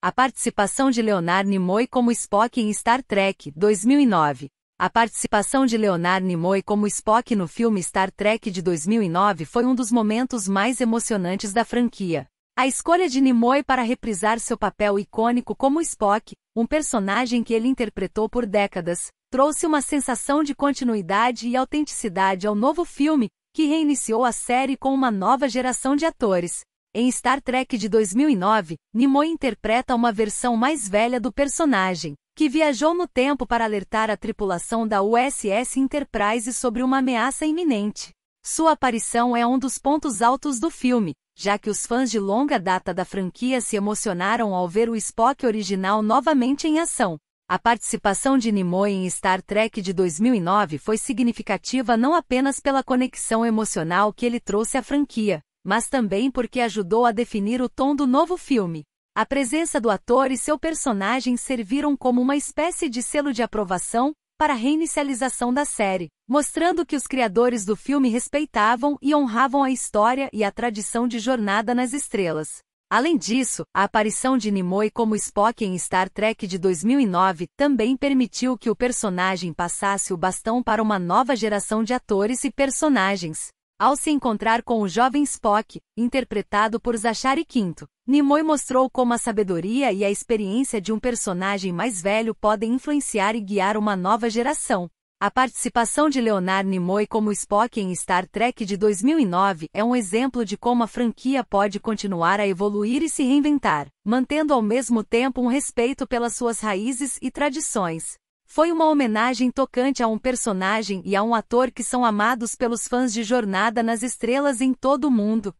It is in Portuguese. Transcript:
A participação de Leonard Nimoy como Spock em Star Trek, 2009. A participação de Leonard Nimoy como Spock no filme Star Trek de 2009 foi um dos momentos mais emocionantes da franquia. A escolha de Nimoy para reprisar seu papel icônico como Spock, um personagem que ele interpretou por décadas, trouxe uma sensação de continuidade e autenticidade ao novo filme, que reiniciou a série com uma nova geração de atores. Em Star Trek de 2009, Nimoy interpreta uma versão mais velha do personagem, que viajou no tempo para alertar a tripulação da USS Enterprise sobre uma ameaça iminente. Sua aparição é um dos pontos altos do filme, já que os fãs de longa data da franquia se emocionaram ao ver o Spock original novamente em ação. A participação de Nimoy em Star Trek de 2009 foi significativa não apenas pela conexão emocional que ele trouxe à franquia, mas também porque ajudou a definir o tom do novo filme. A presença do ator e seu personagem serviram como uma espécie de selo de aprovação para a reinicialização da série, mostrando que os criadores do filme respeitavam e honravam a história e a tradição de Jornada nas Estrelas. Além disso, a aparição de Nimoy como Spock em Star Trek de 2009 também permitiu que o personagem passasse o bastão para uma nova geração de atores e personagens. Ao se encontrar com o jovem Spock, interpretado por Zachary Quinto, Nimoy mostrou como a sabedoria e a experiência de um personagem mais velho podem influenciar e guiar uma nova geração. A participação de Leonard Nimoy como Spock em Star Trek de 2009 é um exemplo de como a franquia pode continuar a evoluir e se reinventar, mantendo ao mesmo tempo um respeito pelas suas raízes e tradições. Foi uma homenagem tocante a um personagem e a um ator que são amados pelos fãs de Jornada nas Estrelas em todo o mundo.